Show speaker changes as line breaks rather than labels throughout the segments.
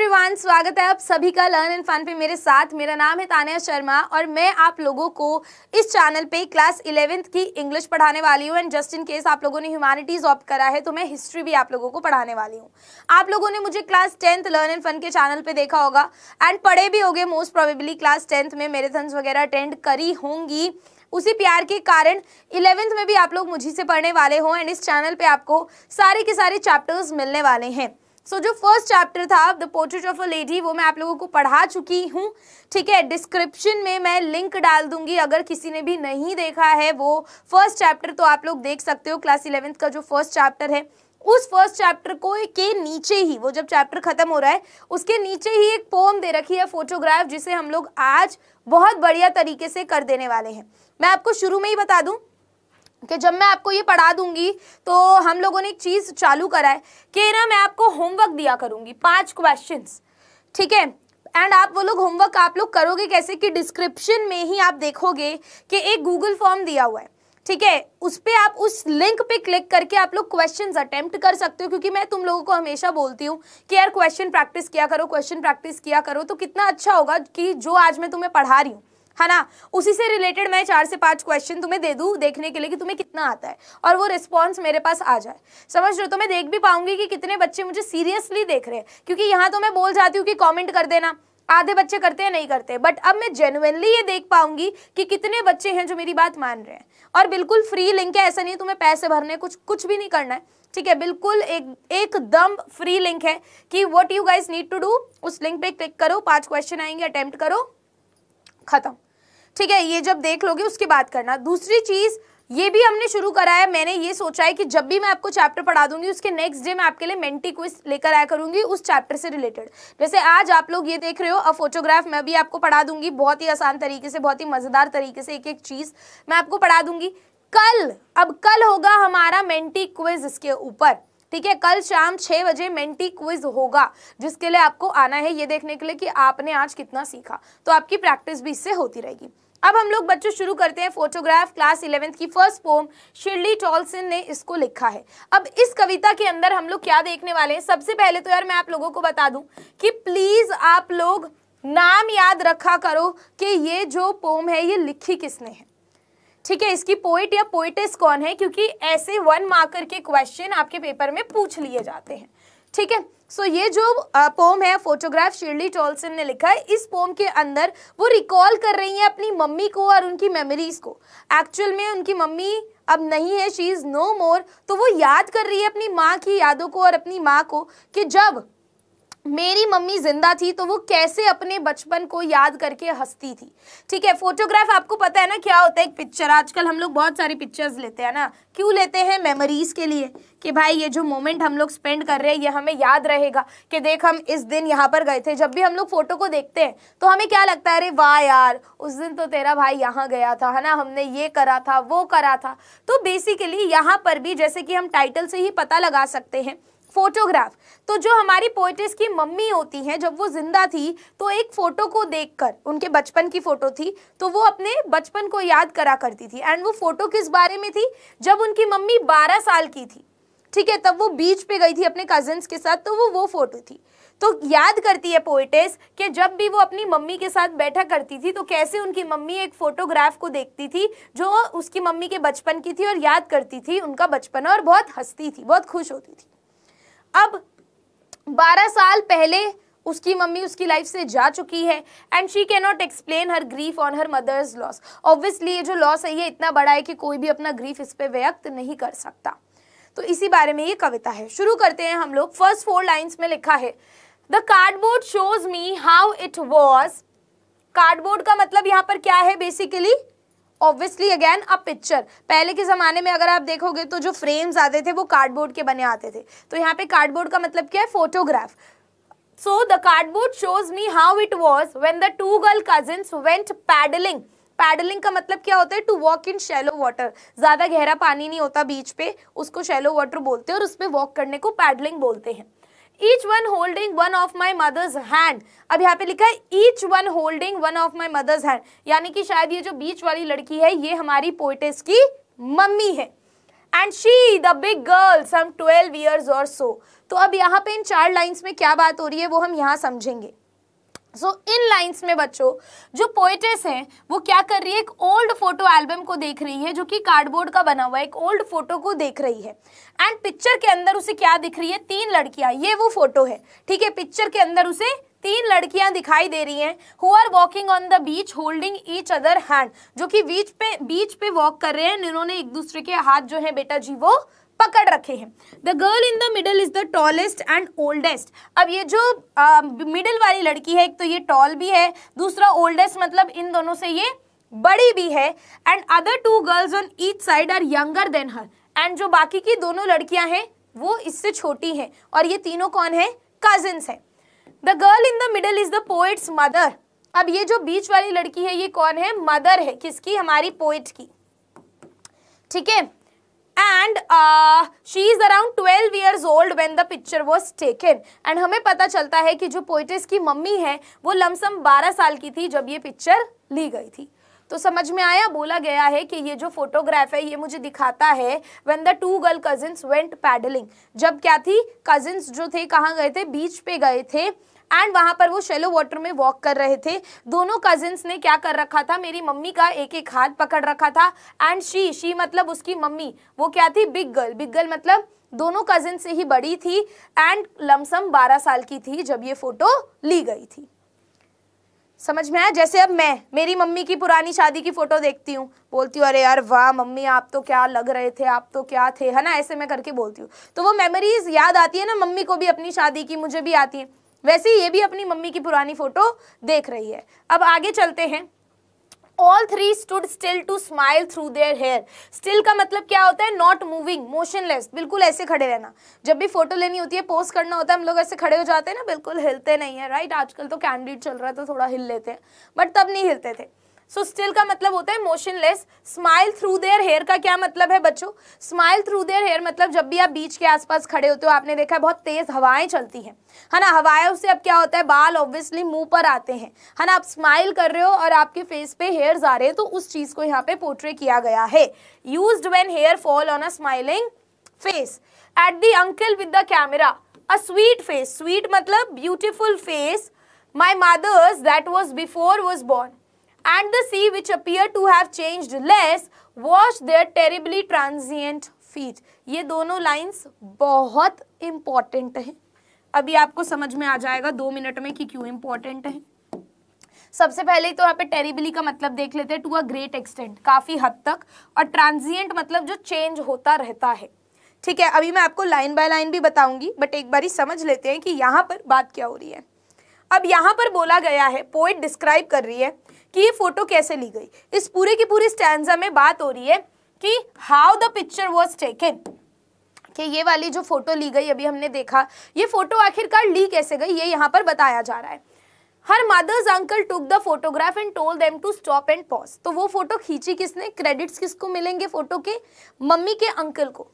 Everyone स्वागत है आप सभी का लर्न एंड फन पे मेरे साथ मेरा नाम है तानिया शर्मा और मैं आप लोगों को इस चैनल पे क्लास इलेवेंथ की इंग्लिश पढ़ाने वाली हूँ एंड जस्ट इन केस आप लोगों ने ह्यूमैनिटीज़ ऑप्ट करा है तो मैं हिस्ट्री भी आप लोगों को पढ़ाने वाली हूँ आप लोगों ने मुझे class tenth learn and fun के चैनल पर देखा होगा एंड पढ़े भी होंगे मोस्ट प्रोबेबली क्लास टेंथ में मेरेथन्स वगैरह अटेंड करी होंगी उसी प्यार के कारण इलेवेंथ में भी आप लोग मुझे से पढ़ने वाले हों एंड इस चैनल पे आपको सारे के सारे चैप्टर्स मिलने वाले हैं सो so, जो फर्स्ट चैप्टर था the portrait of a lady वो मैं आप लोगों को पढ़ा चुकी हूँ ठीक है डिस्क्रिप्शन में मैं लिंक डाल दूंगी अगर किसी ने भी नहीं देखा है वो फर्स्ट चैप्टर तो आप लोग देख सकते हो क्लास इलेवेंथ का जो फर्स्ट चैप्टर है उस फर्स्ट चैप्टर को के नीचे ही वो जब चैप्टर खत्म हो रहा है उसके नीचे ही एक पोम दे रखी है फोटोग्राफ जिसे हम लोग आज बहुत बढ़िया तरीके से कर देने वाले हैं मैं आपको शुरू में ही बता दूं कि जब मैं आपको ये पढ़ा दूंगी तो हम लोगों ने एक चीज़ चालू करा है कि ना मैं आपको होमवर्क दिया करूंगी पांच क्वेश्चंस ठीक है एंड आप वो लोग होमवर्क आप लोग करोगे कैसे कि डिस्क्रिप्शन में ही आप देखोगे कि एक गूगल फॉर्म दिया हुआ है ठीक है उस पर आप उस लिंक पे क्लिक करके आप लोग क्वेश्चंस अटेम्प्ट कर सकते हो क्योंकि मैं तुम लोगों को हमेशा बोलती हूँ कि यार क्वेश्चन प्रैक्टिस किया करो क्वेश्चन प्रैक्टिस किया करो तो कितना अच्छा होगा कि जो आज मैं तुम्हें पढ़ा रही हूँ है ना उसी से रिलेटेड मैं चार से पांच क्वेश्चन तुम्हें दे दूँ देखने के लिए कि तुम्हें कितना आता है और वो रिस्पॉन्स मेरे पास आ जाए समझ रहे हो तो मैं देख भी पाऊंगी कि कितने बच्चे मुझे सीरियसली देख रहे हैं क्योंकि यहाँ तो मैं बोल जाती हूँ कि कॉमेंट कर देना आधे बच्चे करते हैं नहीं करते बट अब मैं जेनुअनली ये देख पाऊंगी कि कितने बच्चे हैं जो मेरी बात मान रहे हैं और बिल्कुल फ्री लिंक है ऐसा नहीं तुम्हें पैसे भरने कुछ कुछ भी नहीं करना है ठीक है बिल्कुल एक एकदम फ्री लिंक है कि what you guys need to do उस लिंक पे क्लिक करो पांच क्वेश्चन आएंगे अटेम्प्ट करो खत्म ठीक है ये जब देख लोगे उसके बाद करना दूसरी चीज़ ये भी हमने शुरू करा है मैंने ये सोचा है कि जब भी मैं आपको चैप्टर पढ़ा दूंगी उसके नेक्स्ट डे मैं आपके लिए मेंटी क्विज लेकर आया करूंगी उस चैप्टर से रिलेटेड जैसे आज आप लोग ये देख रहे हो अ फोटोग्राफ मैं भी आपको पढ़ा दूंगी बहुत ही आसान तरीके से बहुत ही मज़ेदार तरीके से एक एक चीज़ मैं आपको पढ़ा दूंगी कल अब कल होगा हमारा मेंटी क्विज इसके ऊपर ठीक है कल शाम छह बजे मेंटी क्विज होगा जिसके लिए आपको आना है ये देखने के लिए कि आपने आज कितना सीखा तो आपकी प्रैक्टिस भी इससे होती रहेगी अब हम लोग बच्चों शुरू करते हैं फोटोग्राफ क्लास इलेवेंथ की फर्स्ट पोम शिरली टॉलसन ने इसको लिखा है अब इस कविता के अंदर हम लोग क्या देखने वाले हैं सबसे पहले तो यार मैं आप लोगों को बता दूं कि प्लीज़ आप लोग नाम याद रखा करो कि ये जो पोम है ये लिखी किसने है ठीक है इसकी पोइट या पोइटिस कौन है क्योंकि ऐसे वन मार्कर के क्वेश्चन आपके पेपर में पूछ लिए जाते हैं ठीक है सो ये जो पोम है फोटोग्राफ शिरली टॉल्सन ने लिखा है इस पोम के अंदर वो रिकॉल कर रही है अपनी मम्मी को और उनकी मेमोरीज को एक्चुअल में उनकी मम्मी अब नहीं है शी इज़ नो मोर तो वो याद कर रही है अपनी माँ की यादों को और अपनी माँ को कि जब मेरी मम्मी जिंदा थी तो वो कैसे अपने बचपन को याद करके हंसती थी ठीक है फोटोग्राफ आपको पता है ना क्या होता है एक पिक्चर आजकल हम लोग बहुत सारी पिक्चर्स लेते हैं ना क्यों लेते हैं मेमोरीज के लिए कि भाई ये जो मोमेंट हम लोग स्पेंड कर रहे हैं ये हमें याद रहेगा कि देख हम इस दिन यहाँ पर गए थे जब भी हम लोग फोटो को देखते हैं तो हमें क्या लगता है अरे वाह यार उस दिन तो तेरा भाई यहाँ गया था है ना हमने ये करा था वो करा था तो बेसिकली यहाँ पर भी जैसे कि हम टाइटल से ही पता लगा सकते हैं फोटोग्राफ तो जो हमारी पोइटिस की मम्मी होती हैं जब वो जिंदा थी तो एक फ़ोटो को देखकर उनके बचपन की फ़ोटो थी तो वो अपने बचपन को याद करा करती थी एंड वो फ़ोटो किस बारे में थी जब उनकी मम्मी बारह साल की थी ठीक है तब वो बीच पे गई थी अपने कजिन्स के साथ तो वो वो फ़ोटो थी तो याद करती है पोइटेस कि जब भी वो अपनी मम्मी के साथ बैठा करती थी तो कैसे उनकी मम्मी एक फोटोग्राफ को देखती थी जो उसकी मम्मी के बचपन की थी और याद करती थी उनका बचपन और बहुत हंसती थी बहुत खुश होती थी अब 12 साल पहले उसकी मम्मी उसकी लाइफ से जा चुकी है and she can not explain her grief on her mother's loss obviously ये जो लॉस है ये इतना बड़ा है कि कोई भी अपना ग्रीफ इस पर व्यक्त नहीं कर सकता तो इसी बारे में ये कविता है शुरू करते हैं हम लोग फर्स्ट फोर लाइन्स में लिखा है the cardboard shows me how it was cardboard का मतलब यहाँ पर क्या है basically obviously again a picture पहले के ज़माने में अगर आप देखोगे तो जो फ्रेम्स आते थे वो कार्डबोर्ड के बने आते थे तो यहाँ पे कार्डबोर्ड का मतलब क्या है photograph so the cardboard shows me how it was when the two girl cousin went paddling paddling का मतलब क्या होता है to walk in shallow water ज़्यादा गहरा पानी नहीं होता बीच पे उसको शेलो वाटर बोलते हैं और उस पर वॉक करने को पैडलिंग बोलते हैं each one holding one of my mother's hand अब यहाँ पे लिखा है each one holding one of my mother's hand यानी कि शायद ये जो बीच वाली लड़की है ये हमारी पोइटेस की मम्मी है and she the big girl some twelve years और सो तो अब यहाँ पे इन चार लाइन्स में क्या बात हो रही है वो हम यहाँ समझेंगे सो so, इन लाइंस में बच्चों जो पोएटेस हैं वो क्या कर रही है एक ओल्ड फोटो एल्बम को देख रही है जो कि कार्डबोर्ड का बना हुआ है एक ओल्ड फोटो को देख रही है एंड पिक्चर के अंदर उसे क्या दिख रही है तीन लड़कियां ये वो फोटो है ठीक है पिक्चर के अंदर उसे तीन लड़कियां दिखाई दे रही हैं who are walking on the beach holding each other hand जो कि बीच पे बीच पे वॉक कर रहे हैं इन्होंने एक दूसरे के हाथ जो है बेटा जी वो पकड़ रखे हैं the girl in the middle is the tallest and oldest अब ये जो मिडल um, uh, वाली लड़की है एक तो ये टॉल भी है दूसरा ओल्डेस्ट मतलब इन दोनों से ये बड़ी भी है and other two girls on each side are younger than her and जो बाकी की दोनों लड़कियां हैं वो इससे छोटी हैं और ये तीनों कौन है कजिन्स है the girl in the middle is the poet's mother अब ये जो बीच वाली लड़की है ये कौन है मदर है किसकी हमारी पोइट की ठीक है and she is around twelve years old when the picture was taken and हमें पता चलता है कि जो पोइटिस की मम्मी है वो लमसम बारह साल की थी जब ये पिक्चर ली गई थी तो समझ में आया बोला गया है कि ये जो फोटोग्राफ है ये मुझे दिखाता है when the two girl cousins went paddling जब क्या थी कजिन्स जो थे कहाँ गए थे बीच पे गए थे एंड वहां पर वो शेलो वाटर में वॉक कर रहे थे दोनों कजिन्स ने क्या कर रखा था मेरी मम्मी का एक एक हाथ पकड़ रखा था एंड शी शी मतलब उसकी मम्मी वो क्या थी बिग गर्ल बिग गर्ल मतलब दोनों कजिन से ही बड़ी थी एंड लमसम 12 साल की थी जब ये फोटो ली गई थी समझ में आया जैसे अब मैं मेरी मम्मी की पुरानी शादी की फोटो देखती हूँ बोलती हूँ अरे यार वाह मम्मी आप तो क्या लग रहे थे आप तो क्या थे है ना ऐसे मैं करके बोलती हूँ तो वो मेमोरीज याद आती है ना मम्मी को भी अपनी शादी की मुझे भी आती है वैसे ये भी अपनी मम्मी की पुरानी फोटो देख रही है अब आगे चलते हैं all three stood still to smile through their hair still का मतलब क्या होता है नॉट मूविंग मोशनलेस बिल्कुल ऐसे खड़े रहना जब भी फोटो लेनी होती है पोस्ट करना होता है हम लोग ऐसे खड़े हो जाते हैं ना बिल्कुल हिलते नहीं है राइट आजकल तो कैंडिड चल रहा है तो थोड़ा हिल लेते हैं बट तब नहीं हिलते थे सो स्टिल का मतलब होता है motionless smile through their hair का क्या मतलब है बच्चों स्माइल थ्रू देयर हेयर मतलब जब भी आप बीच के आसपास खड़े होते हो आपने देखा है बहुत तेज हवाएं चलती हैं है ना हवाओं से अब क्या होता है बाल ऑब्वियसली मुंह पर आते हैं है ना आप स्माइल कर रहे हो और आपके फेस पे हेयर आ रहे हैं तो उस चीज को यहाँ पे पोर्ट्रे किया गया है use when hair fall on a smiling face at the uncle with the camera a sweet face sweet मतलब beautiful face my mother's that was before was born and the sea which appear to have changed less wash their terribly transient feet ये दोनों lines बहुत important hai अभी आपको समझ में आ जाएगा दो मिनट में कि क्यों important है सबसे पहले तो यहाँ पे टेरिबली का मतलब देख लेते हैं टू अ ग्रेट एक्सटेंट काफ़ी हद तक और ट्रांजिएंट मतलब जो चेंज होता रहता है ठीक है अभी मैं आपको लाइन बाय लाइन भी बताऊंगी बट एक बारी समझ लेते हैं कि यहाँ पर बात क्या हो रही है अब यहाँ पर बोला गया है पोइट डिस्क्राइब कर रही है कि ये फोटो कैसे ली गई इस पूरे की पूरी स्टैंडा में बात हो रही है कि how the picture was taken कि ये वाली जो फोटो ली गई अभी हमने देखा ये फोटो आखिरकार ली कैसे गई ये यहाँ पर बताया जा रहा है her mother's uncle took the photograph and told them to stop and pause तो वो फोटो खींची किसने क्रेडिट्स किसको मिलेंगे फोटो के मम्मी के अंकल को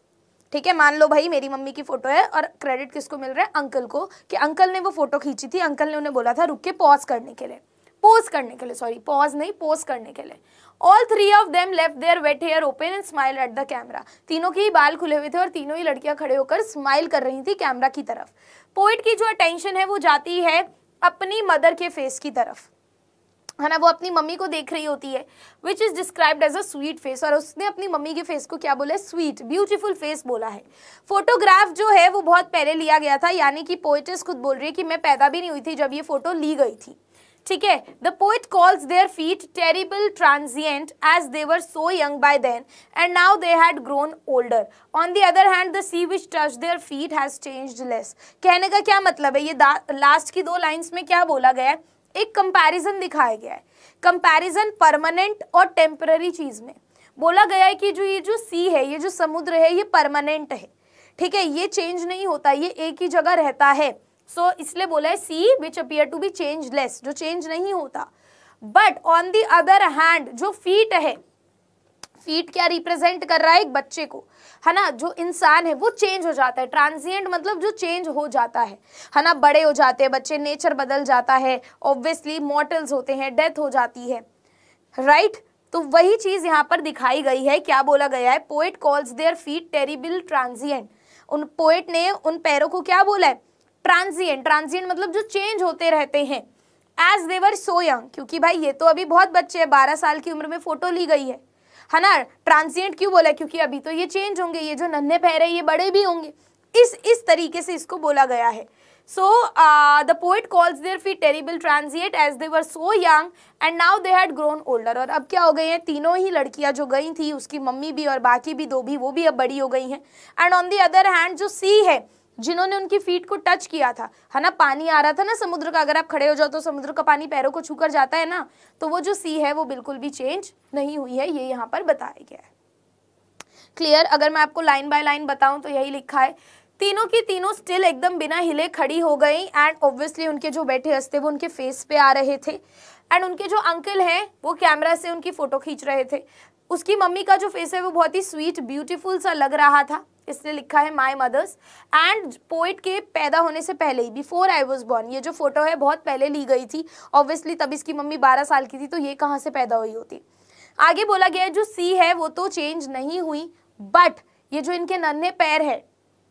ठीक है मान लो भाई मेरी मम्मी की फोटो है और क्रेडिट किसको मिल रहा है अंकल को कि अंकल ने वो फोटो खींची थी अंकल ने उन्हें बोला था रुक के पॉज करने के लिए पोज करने के लिए सॉरी पॉज नहीं पोज करने के लिए all three of them left their wet hair open and smile at the camera तीनों के ही बाल खुले हुए थे और तीनों ही लड़कियां खड़े होकर स्माइल कर रही थी कैमरा की तरफ पोइट की जो अटेंशन है वो जाती है अपनी मदर के फेस की तरफ है ना वो अपनी मम्मी को देख रही होती है which is described as a sweet face और उसने अपनी मम्मी के फेस को क्या बोला है स्वीट ब्यूटीफुल फेस बोला है फोटोग्राफ जो है वो बहुत पहले लिया गया था यानी कि पोइटिस खुद बोल रही है कि मैं पैदा भी नहीं हुई थी जब ये फोटो ली गई थी ठीक है the poet calls their feet terrible transient as they were so young by then and now they had grown older on the other hand the sea which touch their feet has changed less कहने का क्या मतलब है ये last की दो lines में क्या बोला गया है एक कंपैरिजन दिखाया गया है कंपैरिजन परमानेंट और टेम्पररी चीज़ में बोला गया है कि जो ये जो सी है ये जो समुद्र है ये परमानेंट है ठीक है ये चेंज नहीं होता ये एक ही जगह रहता है सो so, इसलिए बोला है sea which appear to be changeless जो चेंज नहीं होता but on the other hand जो फीट है फीट क्या रिप्रेजेंट कर रहा है एक बच्चे को है ना जो इंसान है वो चेंज हो जाता है ट्रांजिएंट मतलब जो चेंज हो जाता है है ना बड़े हो जाते हैं बच्चे नेचर बदल जाता है ऑब्वियसली मॉटल्स होते हैं डेथ हो जाती है राइट right? तो वही चीज़ यहाँ पर दिखाई गई है क्या बोला गया है poet calls their feet terribly transient उन पोएट ने उन पैरों को क्या बोला है ट्रांजिएंट ट्रांजिएंट मतलब जो चेंज होते रहते हैं एज देवर सो यंग क्योंकि भाई ये तो अभी बहुत बच्चे हैं बारह साल की उम्र में फोटो ली गई है है ना ट्रांसिएंट क्यों बोला क्योंकि अभी तो ये चेंज होंगे ये जो नन्हे पहरे ये बड़े भी होंगे इस इस तरीके से इसको बोला गया है so the poet calls their feet terrible transient as as they were so young and now they had और अब क्या हो गई हैं तीनों ही लड़कियां जो गई थी उसकी मम्मी भी और बाकी भी दो भी वो भी अब बड़ी हो गई हैं and on the other hand जो सी है जिन्होंने उनकी फीट को टच किया था है ना पानी आ रहा था ना समुद्र का अगर आप खड़े हो जाओ तो समुद्र का पानी पैरों को छूकर जाता है ना तो वो जो सी है वो बिल्कुल भी चेंज नहीं हुई है ये यहाँ पर बताया गया है क्लियर अगर मैं आपको लाइन बाय लाइन बताऊं तो यही लिखा है तीनों की तीनों स्टिल एकदम बिना हिले खड़ी हो गई एंड ऑब्वियसली उनके जो बैठे हंसते वो उनके फेस पे आ रहे थे एंड उनके जो अंकल हैं वो कैमरा से उनकी फ़ोटो खींच रहे थे उसकी मम्मी का जो फेस है वो बहुत ही स्वीट ब्यूटीफुल सा लग रहा था इसने लिखा है माई मदर्स एंड पोइट के पैदा होने से पहले ही बिफोर आई वॉज बॉर्न ये जो फोटो है बहुत पहले ली गई थी ऑब्वियसली तब इसकी मम्मी बारह साल की थी तो ये कहाँ से पैदा हुई होती आगे बोला गया है जो सी है वो तो चेंज नहीं हुई बट ये जो इनके नन्हे पैर है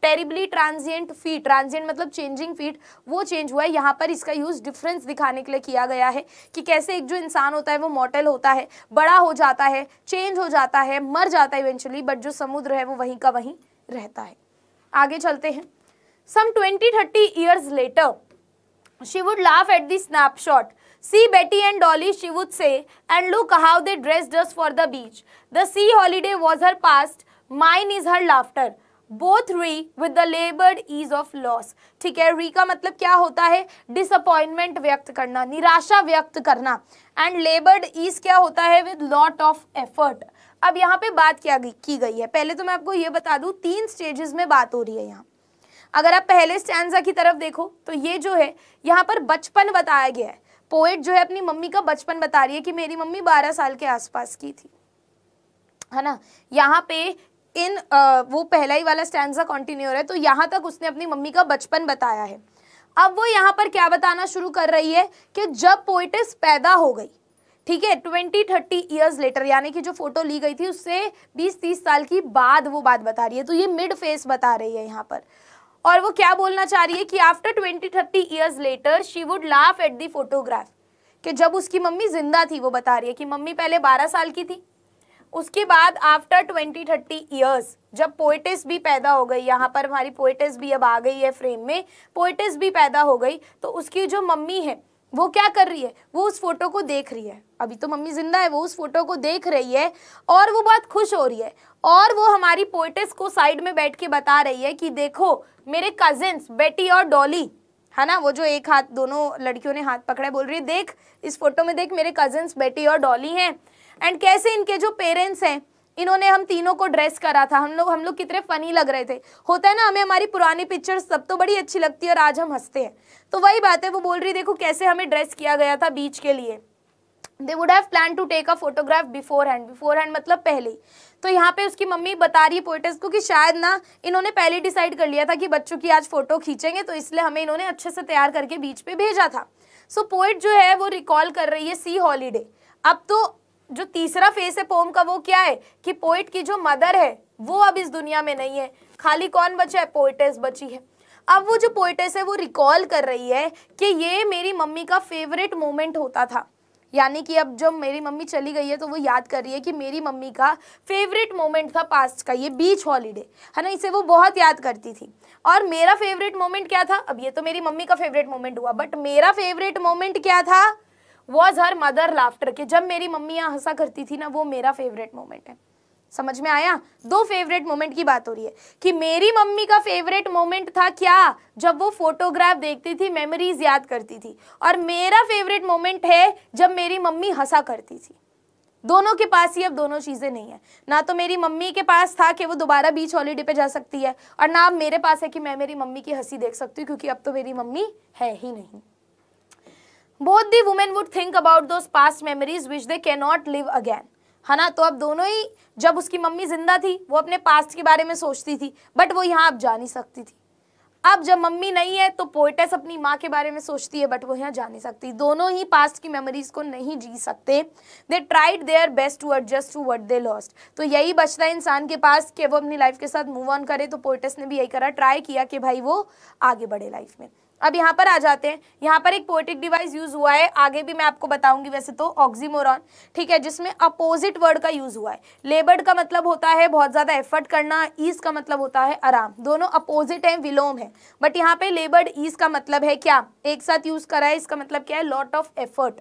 टेरिबली ट्रांजियंट फीट ट्रांजियंट मतलब चेंजिंग फीट वो चेंज हुआ है यहाँ पर इसका यूज डिफरेंस दिखाने के लिए किया गया है कि कैसे एक जो इंसान होता है वो मॉटल होता है बड़ा हो जाता है चेंज हो जाता है मर जाता है इवेंचुअली बट जो समुद्र है वो वहीं का वहीं रहता है आगे चलते हैं some twenty thirty years later she would laugh at the snapshot see Betty and Dolly she would say and look how they dressed us for the beach the sea holiday was her past mine is her laughter both wry with the laboured ease of loss ठीक है री का मतलब क्या होता है disappointment व्यक्त करना निराशा व्यक्त करना एंड लेबर्ड इज क्या होता है विद लॉट ऑफ एफर्ट अब यहाँ पे बात क्या की गई है पहले तो मैं आपको ये बता दू तीन स्टेजेस में बात हो रही है यहाँ अगर आप पहले स्टैंडा की तरफ देखो तो ये जो है यहाँ पर बचपन बताया गया है पोएट जो है अपनी मम्मी का बचपन बता रही है कि मेरी मम्मी बारह साल के आसपास की थी है ना यहाँ पे इन आ, वो पहला ही वाला स्टैंडा कॉन्टिन्यू है तो यहाँ तक उसने अपनी मम्मी का बचपन बताया है अब वो यहाँ पर क्या बताना शुरू कर रही है कि जब पोइटिस पैदा हो गई ठीक है ट्वेंटी थर्टी ईयर्स लेटर यानी कि जो फोटो ली गई थी उससे बीस तीस साल की बाद वो बात बता रही है तो ये मिड फेस बता रही है यहाँ पर और वो क्या बोलना चाह रही है कि after twenty thirty years later she would laugh at the photograph कि जब उसकी मम्मी जिंदा थी वो बता रही है कि मम्मी पहले बारह साल की थी उसके बाद आफ्टर ट्वेंटी थर्टी ईयर्स जब पोइटिस भी पैदा हो गई यहाँ पर हमारी पोइटिस भी अब आ गई है फ्रेम में पोइटिस भी पैदा हो गई तो उसकी जो मम्मी है वो क्या कर रही है वो उस फोटो को देख रही है अभी तो मम्मी जिंदा है वो उस फोटो को देख रही है और वो बहुत खुश हो रही है और वो हमारी पोइटिस को साइड में बैठ के बता रही है कि देखो मेरे कजिन्स बेटी और डॉली है ना वो जो एक हाथ दोनों लड़कियों ने हाथ पकड़ा बोल रही है देख इस फोटो में देख मेरे कजिन्स बेटी और डॉली हैं एंड कैसे इनके जो पेरेंट्स हैं इन्होंने हम तीनों को ड्रेस करा था हम लोग हम लोग कितने फनी लग रहे थे होता है ना हमें हमारी पुरानी पिक्चर सब तो बड़ी अच्छी लगती है और आज हम हंसते हैं तो वही बात है वो बोल रही देखो कैसे हमें ड्रेस किया गया था बीच के लिए they would have plan to take a photograph beforehand beforehand मतलब पहले ही तो यहाँ पे उसकी मम्मी बता रही है पोइटर्स को कि शायद ना इन्होंने पहले डिसाइड कर लिया था कि बच्चों की आज फोटो खींचेंगे तो इसलिए हमें इन्होंने अच्छे से तैयार करके बीच पे भेजा था सो so, पोइट जो है वो रिकॉल कर रही है सी हॉलीडे अब तो जो तीसरा फेस है पोम का वो क्या है कि पोइट की जो मदर है वो अब इस दुनिया में नहीं है खाली कौन बचा है पोइटर्स बची है अब वो जो पोइटेस है वो रिकॉल कर रही है कि ये मेरी मम्मी का फेवरेट मोमेंट होता था यानी कि अब जब मेरी मम्मी चली गई है तो वो याद कर रही है कि मेरी मम्मी का फेवरेट मोमेंट था पास्ट का ये बीच हॉलीडे है ना इसे वो बहुत याद करती थी और मेरा फेवरेट मोमेंट क्या था अब ये तो मेरी मम्मी का फेवरेट मोमेंट हुआ बट मेरा फेवरेट मोमेंट क्या था वॉज हर मदर लाफ्टर के जब मेरी मम्मी यहाँ हंसा करती थी ना वो मेरा फेवरेट मोमेंट है समझ में आया दो फेवरेट मोमेंट की बात हो रही है कि मेरी मम्मी का फेवरेट मोमेंट था क्या जब वो फोटोग्राफ देखती थी मेमोरीज याद करती थी और मेरा फेवरेट मोमेंट है जब मेरी मम्मी हंसा करती थी दोनों के पास ही अब दोनों चीज़ें नहीं है ना तो मेरी मम्मी के पास था कि वो दोबारा बीच हॉलीडे पे जा सकती है और ना अब मेरे पास है कि मैं मेरी मम्मी की हंसी देख सकती हूँ क्योंकि अब तो मेरी मम्मी है ही नहीं both the women would think about those past memories which they can not live again है हाँ ना तो अब दोनों ही जब उसकी मम्मी जिंदा थी वो अपने पास्ट के बारे में सोचती थी बट वो यहाँ अब जा नहीं सकती थी अब जब मम्मी नहीं है तो पोइटस अपनी माँ के बारे में सोचती है बट वो यहाँ जा नहीं सकती दोनों ही पास्ट की मेमोरीज को नहीं जी सकते they tried their best to adjust to word they lost तो यही बचता है इंसान के पास कि वो अपनी लाइफ के साथ मूव ऑन करे तो पोइटस ने भी यही करा ट्राई किया कि भाई वो आगे बढ़े लाइफ में अब यहाँ पर आ जाते हैं यहाँ पर एक पोएटिक डिवाइस यूज हुआ है आगे भी मैं आपको बताऊंगी वैसे तो ऑक्सीमोरॉन ठीक है जिसमें अपोजिट वर्ड का यूज हुआ है लेबर्ड का मतलब होता है बहुत ज्यादा एफर्ट करना ईज का मतलब होता है आराम दोनों अपोजिट है विलोम है बट यहाँ पे लेबर्ड ईज का मतलब है क्या एक साथ यूज करा है इसका मतलब क्या है लॉट ऑफ एफर्ट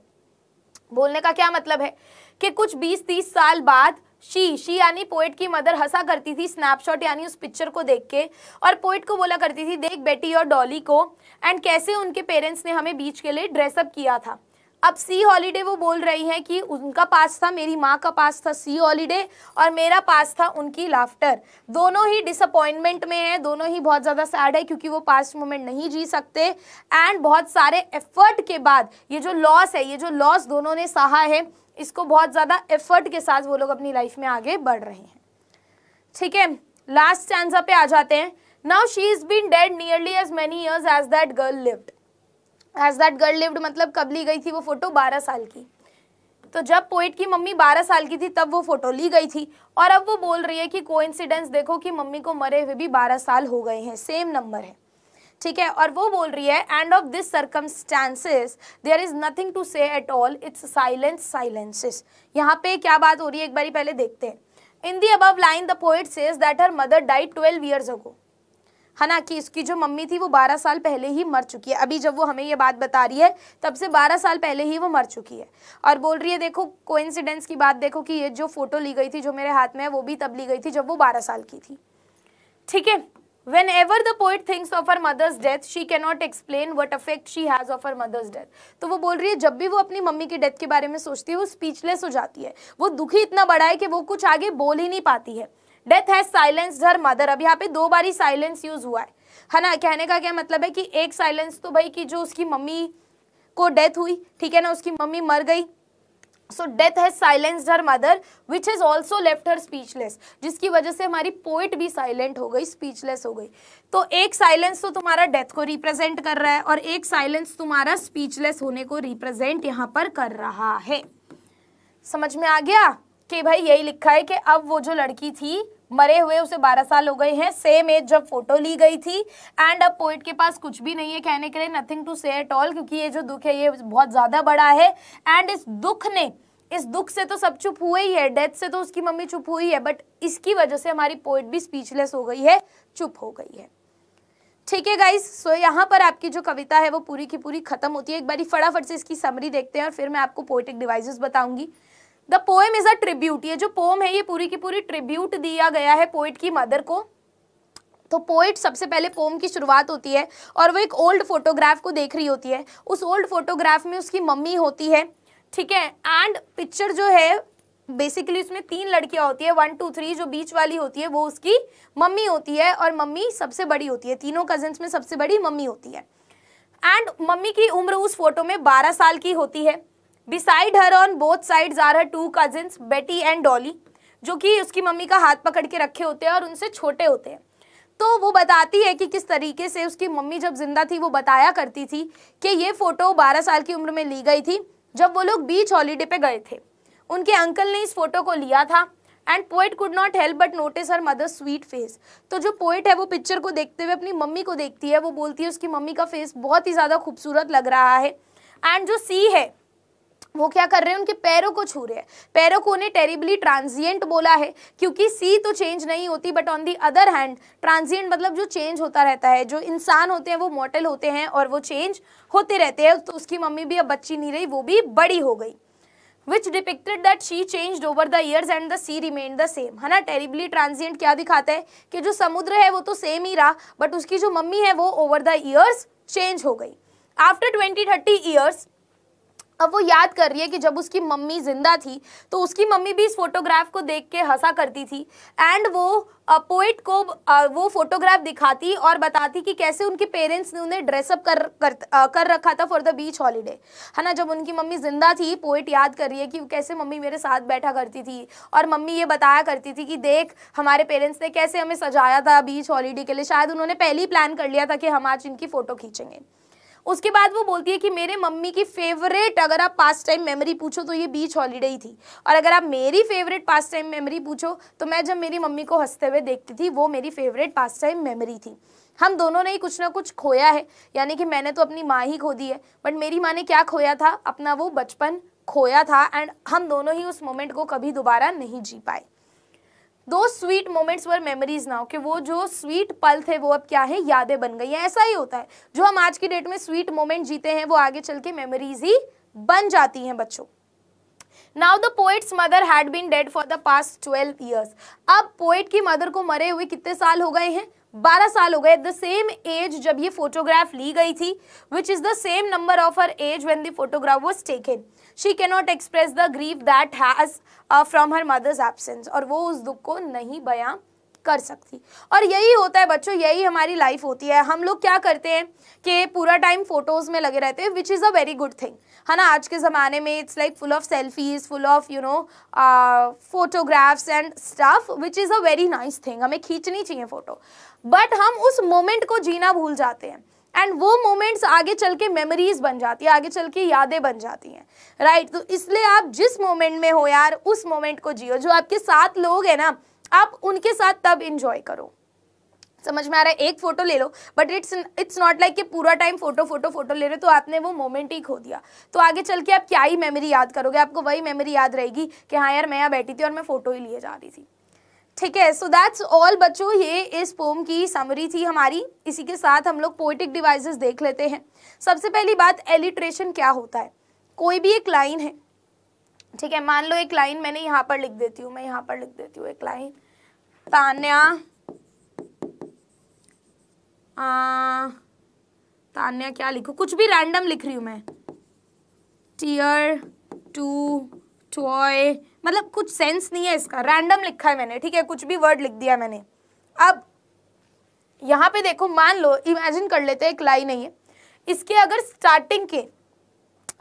बोलने का क्या मतलब है कि कुछ 20-30 साल बाद शी शी यानी पोइट की मदर हंसा करती थी स्नैपशॉट यानी उस पिक्चर को देख के और पोइट को बोला करती थी देख बेटी और डॉली को एंड कैसे उनके पेरेंट्स ने हमें बीच के लिए ड्रेसअप किया था अब सी हॉलीडे वो बोल रही है कि उनका पास था मेरी माँ का पास था सी हॉलीडे और मेरा पास था उनकी लाफ्टर दोनों ही डिसअपॉइंटमेंट में है दोनों ही बहुत ज़्यादा सैड है क्योंकि वो पास्ट मोमेंट नहीं जी सकते एंड बहुत सारे एफर्ट के बाद ये जो लॉस है ये जो लॉस दोनों ने सहा है इसको बहुत ज़्यादा एफर्ट के साथ वो लोग अपनी लाइफ में आगे बढ़ रहे हैं ठीक है लास्ट स्टैंडा पे आ जाते हैं now she is been dead nearly as many years as that girl lived as that girl lived मतलब कब ली गई थी वो फोटो बारह साल की तो जब पोइट की मम्मी बारह साल की थी तब वो फोटो ली गई थी और अब वो बोल रही है कि कोइंसिडेंस देखो कि मम्मी को मरे हुए भी बारह साल हो गए हैं सेम नंबर है ठीक है और वो बोल रही है and of this circumstances there is nothing to say at all it's silence silences यहाँ पे क्या बात हो रही है एक बारी पहले देखते हैं in the above line the poet says that her mother died twelve years ago है ना कि इसकी जो मम्मी थी वो बारह साल पहले ही मर चुकी है अभी जब वो हमें ये बात बता रही है तब से बारह साल पहले ही वो मर चुकी है और बोल रही है देखो कोइंसिडेंस की बात देखो कि ये जो फोटो ली गई थी जो मेरे हाथ में है वो भी तब ली गई थी जब वो बारह साल की थी ठीक है whenever the poet thinks of her mother's death she cannot explain what effect she has of her mother's death तो वो बोल रही है जब भी वो अपनी मम्मी की डेथ के बारे में सोचती है वो स्पीचलेस हो जाती है वो दुखी इतना बड़ा है कि वो कुछ आगे बोल ही नहीं पाती है death has silenced her mother अब यहाँ पे दो बार ही साइलेंस यूज हुआ है है ना कहने का क्या मतलब है कि एक साइलेंस तो भाई कि जो उसकी मम्मी को डेथ हुई ठीक है ना उसकी मम्मी मर गई so death has silenced her mother which has also left her speechless जिसकी वजह से हमारी पोइट भी साइलेंट हो गई स्पीचलेस हो गई तो एक साइलेंस तो तुम्हारा डेथ को रिप्रेजेंट कर रहा है और एक साइलेंस तुम्हारा स्पीचलेस होने को रिप्रेजेंट यहाँ पर कर रहा है समझ में आ गया कि भाई यही लिखा है कि अब वो जो लड़की थी मरे हुए उसे 12 साल हो गए हैं सेम एज जब फोटो ली गई थी एंड अब पोइट के पास कुछ भी नहीं है कहने के लिए nothing to say at all क्योंकि ये जो दुख है ये बहुत ज़्यादा बड़ा है एंड इस दुख ने इस दुख से तो सब चुप हुए ही है डेथ से तो उसकी मम्मी चुप हुई है बट इसकी वजह से हमारी पोइट भी स्पीचलेस हो गई है चुप हो गई है ठीक है गाइस सो यहाँ पर आपकी जो कविता है वो पूरी की पूरी खत्म होती है एक बार फटाफट से इसकी समरी देखते हैं और फिर मैं आपको पोइटिक डिवाइसेस बताऊंगी the poem is a tribute ये जो पोम है ये पूरी की पूरी ट्रिब्यूट दिया गया है पोइट की मदर को तो पोइट सबसे पहले पोम की शुरुआत होती है और वो एक ओल्ड फोटोग्राफ को देख रही होती है उस ओल्ड फोटोग्राफ में उसकी मम्मी होती है ठीक है एंड पिक्चर जो है बेसिकली उसमें तीन लड़कियां होती है वन टू थ्री जो बीच वाली होती है वो उसकी मम्मी होती है और मम्मी सबसे बड़ी होती है तीनों कजन्स में सबसे बड़ी मम्मी होती है एंड मम्मी की उम्र उस फोटो में बारह साल की होती है beside her on both side are her two cousin Betty and Dolly जो कि उसकी मम्मी का हाथ पकड़ के रखे होते हैं और उनसे छोटे होते हैं तो वो बताती है कि किस तरीके से उसकी मम्मी जब जिंदा थी वो बताया करती थी कि ये फ़ोटो 12 साल की उम्र में ली गई थी जब वो लोग बीच हॉलीडे पे गए थे उनके अंकल ने इस फोटो को लिया था and poet could not help but notice her mother sweet face तो जो पोइट है वो पिक्चर को देखते हुए अपनी मम्मी को देखती है वो बोलती है उसकी मम्मी का फेस बहुत ही ज़्यादा खूबसूरत लग रहा है एंड जो सी है वो क्या कर रहे हैं उनके पैरों को छू रहे हैं पैरों को उन्हें टेरिबली ट्रांजिएंट बोला है क्योंकि सी तो चेंज नहीं होती but on the other hand transient मतलब जो चेंज होता रहता है जो इंसान होते हैं वो मॉटल होते हैं और वो चेंज होते रहते हैं तो उसकी मम्मी भी अब बच्ची नहीं रही वो भी बड़ी हो गई which depicted that she change over the years and the sea remain the same है ना टेरिबली ट्रांजिएंट क्या दिखाता है कि जो समुद्र है वो तो सेम ही रहा बट उसकी जो मम्मी है वो ओवर द ईयर्स चेंज हो गई आफ्टर ट्वेंटी थर्टी ईयर्स अब वो याद कर रही है कि जब उसकी मम्मी जिंदा थी तो उसकी मम्मी भी इस फोटोग्राफ को देख के हंसा करती थी एंड वो पोइट को वो फोटोग्राफ दिखाती और बताती कि कैसे उनके पेरेंट्स ने उन्हें ड्रेसअप कर कर कर रखा था फॉर द बीच हॉलीडे है ना जब उनकी मम्मी जिंदा थी पोइट याद कर रही है कि कैसे मम्मी मेरे साथ बैठा करती थी और मम्मी ये बताया करती थी कि देख हमारे पेरेंट्स ने कैसे हमें सजाया था बीच हॉलीडे के लिए शायद उन्होंने पहले ही प्लान कर लिया था कि हम आज इनकी फ़ोटो खींचेंगे उसके बाद वो बोलती है कि मेरे मम्मी की फेवरेट अगर आप पास्ट टाइम मेमोरी पूछो तो ये बीच हॉलीडे ही थी और अगर आप मेरी फेवरेट पास्ट टाइम मेमोरी पूछो तो मैं जब मेरी मम्मी को हंसते हुए देखती थी वो मेरी फेवरेट पास्ट टाइम मेमोरी थी हम दोनों ने ही कुछ ना कुछ खोया है यानी कि मैंने तो अपनी माँ ही खो दी है बट मेरी माँ ने क्या खोया था अपना वो बचपन खोया था एंड हम दोनों ही उस मोमेंट को कभी दोबारा नहीं जी पाए those sweet moments were memories now कि वो जो स्वीट पल थे वो अब क्या है यादें बन गई हैं ऐसा ही होता है जो हम आज की डेट में स्वीट मोमेंट जीते हैं वो आगे चल के मेमोरीज ही बन जाती हैं बच्चों now the poet's mother had been dead for the past twelve years अब पोएट की मदर को मरे हुए कितने साल हो गए हैं बारह साल हो गए द सेम एज जब ये फोटोग्राफ ली गई थी which is the same number of her age when the photograph was taken she cannot express the grief that has from her mother's absence और वो उस दुख को नहीं बयां कर सकती और यही होता है बच्चों यही हमारी लाइफ होती है हम लोग क्या करते हैं कि पूरा टाइम फोटोज़ में लगे रहते हैं which is a very good thing है ना आज के ज़माने में it's like full of selfies full of you know photographs and stuff which is a very nice thing हमें खींचनी चाहिए फ़ोटो बट हम उस मोमेंट को जीना भूल जाते हैं एंड वो मोमेंट्स आगे चल के मेमोरीज बन जाती है आगे चल के यादें बन जाती हैं राइट right? तो इसलिए आप जिस मोमेंट में हो यार उस मोमेंट को जियो जो आपके साथ लोग हैं ना आप उनके साथ तब इंजॉय करो समझ में आ रहा है एक फ़ोटो ले लो but it's it's not like कि पूरा टाइम फोटो फोटो फोटो ले रहे हो तो आपने वो मोमेंट ही खो दिया तो आगे चल के आप क्या ही मेमोरी याद करोगे आपको वही मेमोरी याद रहेगी कि हाँ यार मैं यहाँ बैठी थी और मैं फ़ोटो ही लिए जा रही थी ठीक है सो दैट्स ऑल बच्चों ये इस पोम की समरी थी हमारी इसी के साथ हम लोग पोइटिक डिवाइसेस देख लेते हैं सबसे पहली बात एलिट्रेशन क्या होता है कोई भी एक लाइन है ठीक है मान लो एक लाइन मैंने यहाँ पर लिख देती हूँ मैं यहाँ पर लिख देती हूँ एक लाइन तान्या आ, तान्या क्या लिखू कुछ भी रैंडम लिख रही हूँ मैं टीयर टू टॉय मतलब कुछ सेंस नहीं है इसका रैंडम लिखा है मैंने ठीक है कुछ भी वर्ड लिख दिया मैंने अब यहाँ पे देखो मान लो इमेजिन कर लेते हैं एक लाइन है इसके अगर स्टार्टिंग के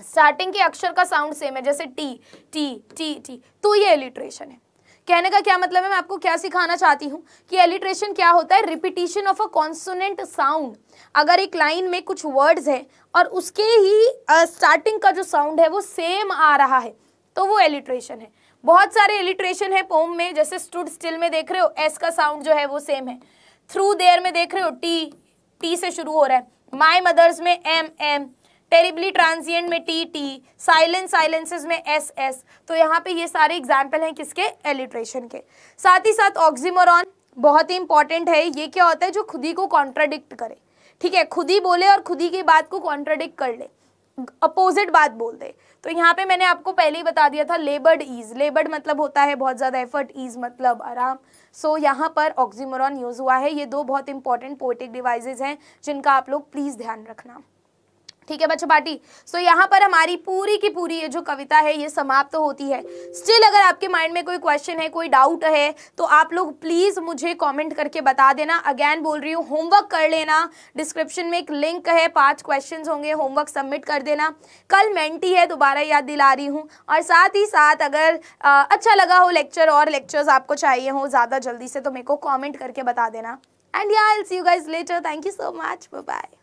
स्टार्टिंग के अक्षर का साउंड सेम है जैसे टी टी टी टी तो ये एलिट्रेशन है कहने का क्या मतलब है मैं आपको क्या सिखाना चाहती हूँ कि एलिट्रेशन क्या होता है repetition of a consonant sound अगर एक लाइन में कुछ वर्ड्स है और उसके ही स्टार्टिंग uh, का जो साउंड है वो सेम आ रहा है तो वो एलिट्रेशन है बहुत सारे इलिट्रेशन है पोम में जैसे स्टूड स्टिल में देख रहे हो एस का साउंड जो है वो सेम है थ्रू देयर में देख रहे हो टी टी से शुरू हो रहा है माई मदर्स में एम एम टेरिबली ट्रांसियंट में टी टी साइलेंस साइलेंसेज में एस एस तो यहाँ पे ये सारे एग्जाम्पल हैं किसके एलिट्रेशन के साथ ही साथ ऑक्जीमोरॉन बहुत ही इंपॉर्टेंट है ये क्या होता है जो खुद ही को कॉन्ट्राडिक्ट करे ठीक है खुद ही बोले और खुद ही की बात को कॉन्ट्राडिक्ट कर ले अपोजिट बात बोल दे तो यहाँ पे मैंने आपको पहले ही बता दिया था लेबर्ड ईज लेबर्ड मतलब होता है बहुत ज़्यादा एफर्ट ईज मतलब आराम सो so, यहाँ पर ऑक्सीमोरॉन यूज़ हुआ है ये दो बहुत इंपॉर्टेंट पोएटिक डिवाइजेज़ हैं जिनका आप लोग प्लीज़ ध्यान रखना ठीक है बच्चों पार्टी सो so, यहाँ पर हमारी पूरी की पूरी ये जो कविता है ये समाप्त तो होती है स्टिल अगर आपके माइंड में कोई क्वेश्चन है कोई डाउट है तो आप लोग प्लीज़ मुझे कमेंट करके बता देना अगेन बोल रही हूँ होमवर्क कर लेना डिस्क्रिप्शन में एक लिंक है पांच क्वेश्चंस होंगे होमवर्क सबमिट कर देना कल मेंटी है दोबारा याद दिला रही हूँ और साथ ही साथ अगर आ, अच्छा लगा हो लेक्चर और लेक्चर्स आपको चाहिए हो ज़्यादा जल्दी से तो मेरे को कॉमेंट करके बता देना एंड या I see you guys later thank you so much bye